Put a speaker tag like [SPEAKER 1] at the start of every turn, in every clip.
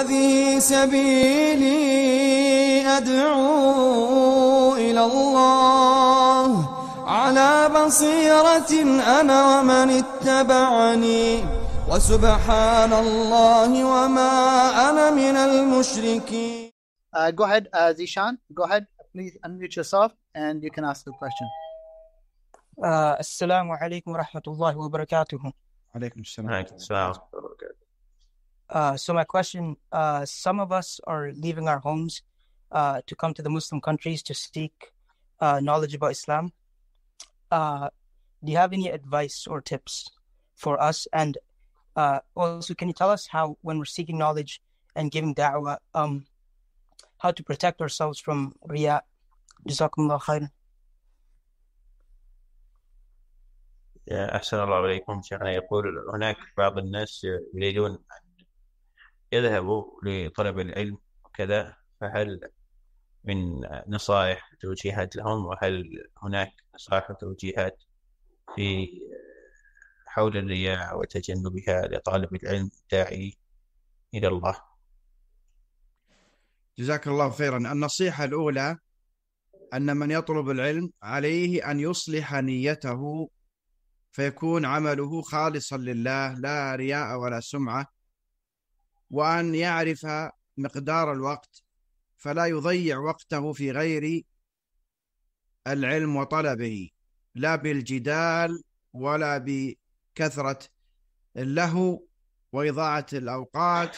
[SPEAKER 1] هذه سبيلي أدعو إلى الله على بصيرة أنا ومن اتبعني وسبحان الله وما أنا من المشركين uh, Go ahead, uh, Zishan. Go ahead, please unmute yourself and you can ask the question.
[SPEAKER 2] Uh, السلام عليكم ورحمة الله وبركاته. عليكم السلام. عليكم السلام. Uh, so my question: uh, Some of us are leaving our homes uh, to come to the Muslim countries to seek uh, knowledge about Islam. Uh, do you have any advice or tips for us? And also, can you tell us how, when we're seeking knowledge and giving da'wah, um, how to protect ourselves from riya? Jazakumullah khairan. أحسن الله إليكم شيخنا يقول هناك بعض الناس يريدون أن يذهب لطلب العلم وكذا فهل من نصائح وتوجيهات لهم وهل هناك نصائح وتوجيهات في
[SPEAKER 1] حول الرياء وتجنبها لطالب العلم الداعي إلى الله جزاك الله خيرا النصيحة الأولى أن من يطلب العلم عليه أن يصلح نيته فيكون عمله خالصا لله لا رياء ولا سمعة وأن يعرف مقدار الوقت فلا يضيع وقته في غير العلم وطلبه لا بالجدال ولا بكثرة اللهو وإضاعة الأوقات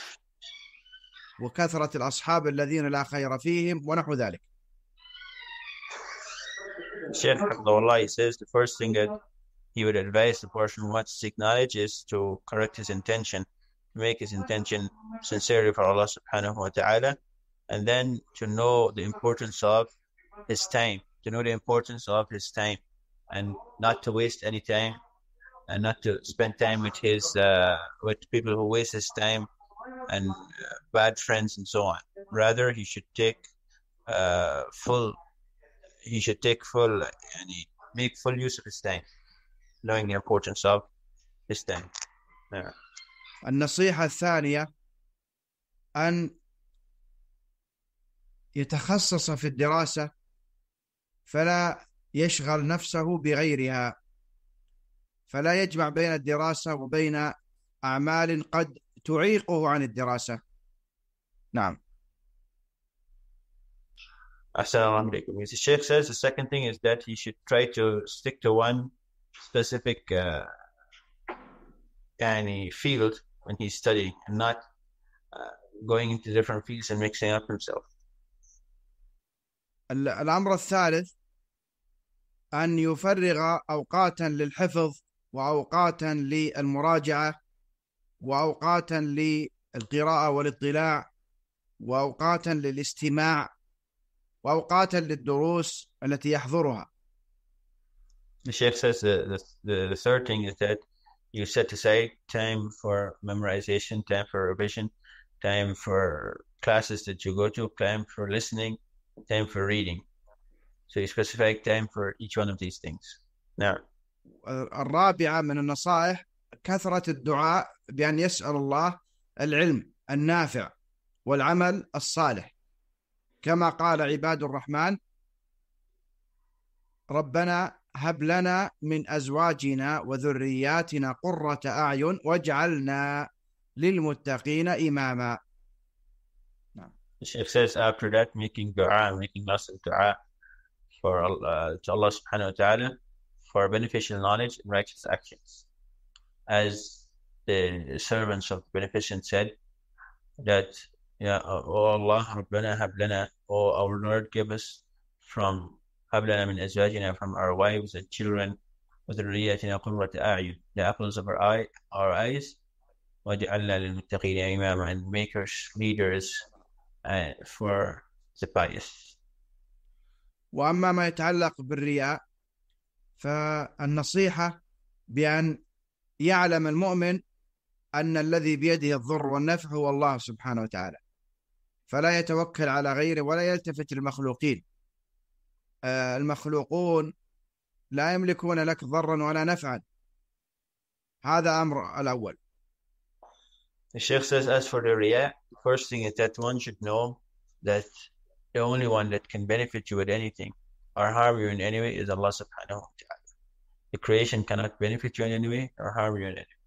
[SPEAKER 1] وكثرة الأصحاب الذين لا خير فيهم ونحو ذلك
[SPEAKER 2] Sheikh Abdullah says the first thing that he would advise the person who wants to seek knowledge is to correct his intention make his intention sincerely for Allah subhanahu wa ta'ala, and then to know the importance of his time, to know the importance of his time, and not to waste any time, and not to spend time with his uh, with people who waste his time and uh, bad friends and so on. Rather, he should take uh, full, he should take full, and he make full use of his time, knowing the importance of his time.
[SPEAKER 1] Yeah. النصيحة الثانية أن يتخصص في الدراسة فلا يشغل نفسه بغيرها فلا يجمع بين الدراسة وبين أعمال قد تعيقه عن الدراسة نعم
[SPEAKER 2] Assalamu alaikum. His sheikh says the second thing is that he should try to stick to one specific uh, any يعني field when he's studying and not uh, going into different fields and mixing up himself.
[SPEAKER 1] الأمر الثالث أن يفرغ أوقاتا للحفظ وأوقاتا للمراجعة وأوقاتا للقراءة والاطلاع وأوقاتا للاستماع وأوقاتا للدروس التي يحضرها.
[SPEAKER 2] The Sheikh says the, the, the third thing is that you set aside time for memorization, time for revision, time for classes that you go to, time for listening, time for reading. So you specify time for each one of these things. Now,
[SPEAKER 1] الرابعة من النصائح كثرة الدعاء بأن يسأل الله العلم النافع والعمل الصالح كما قال عباد الرحمن ربنا هب لنا من أزواجنا وذرياتنا قرة أعين واجعلنا للمتقين إماما
[SPEAKER 2] The Sheikh says after that, making dua, making lots of dua for Allah, to Allah subhanahu wa ta'ala for beneficial knowledge and righteous actions. As the servants of the beneficent said, that, yeah, O oh Allah, ربنا hab lana, our Lord, give us from قبلنا من أزواجنا from our wives and children وذريتنا قرة أعين the apples of our, eye, our eyes وجعلنا للمتقين إماما and makers leaders uh, for the pious
[SPEAKER 1] وأما ما يتعلق بالرياء فالنصيحة بأن يعلم المؤمن أن الذي بيده الضر والنفع هو الله سبحانه وتعالى فلا يتوكل على غيره ولا يلتفت للمخلوقين المخلوقون لا يملكون لك ضرا ولا نفعا هذا أمر الأول
[SPEAKER 2] The Sheikh says, as for the Riyah, first thing is that one should know that the only one that can benefit you with anything or harm you in any way is Allah subhanahu wa ta'ala. The creation cannot benefit you in any way or harm you in any way.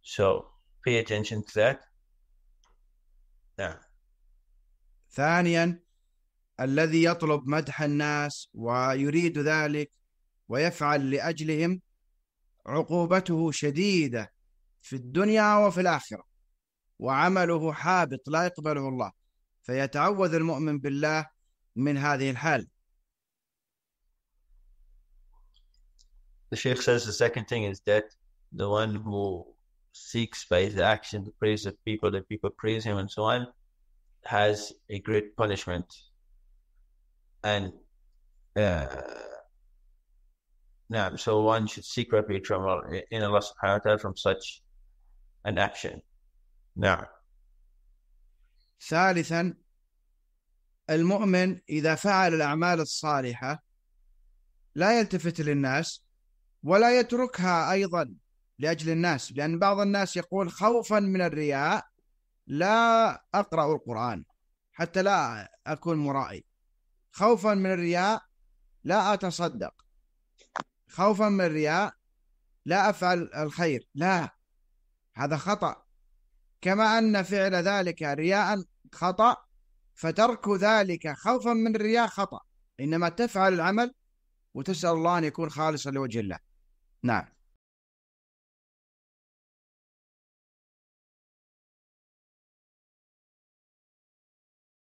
[SPEAKER 2] So pay attention to that.
[SPEAKER 1] Yeah. ثانيا الذي يطلب مدح الناس ويريد ذلك ويفعل لاجلهم عقوبته شديده في الدنيا وفي الاخره وعمله حابط لا يقبله الله فيتعوذ المؤمن بالله من هذه الحال
[SPEAKER 2] The Sheikh says the second thing is that the one who seeks by his action the praise of people, that people praise him and so on, has a great punishment and uh, now, so one should seek refuge from in Allah subhanahu wa ta'ala from such an action.
[SPEAKER 1] نعم. ثالثا المؤمن إذا فعل الأعمال الصالحة لا يلتفت للناس ولا يتركها أيضا لأجل الناس لأن بعض الناس يقول خوفا من الرياء لا أقرأ القرآن حتى لا أكون مرائي خوفا من الرياء لا أتصدق خوفا من الرياء لا أفعل الخير لا هذا خطأ كما أن فعل ذلك رياء خطأ فترك ذلك خوفا من الرياء خطأ إنما تفعل العمل وتسأل الله أن يكون خالصا لوجه الله نعم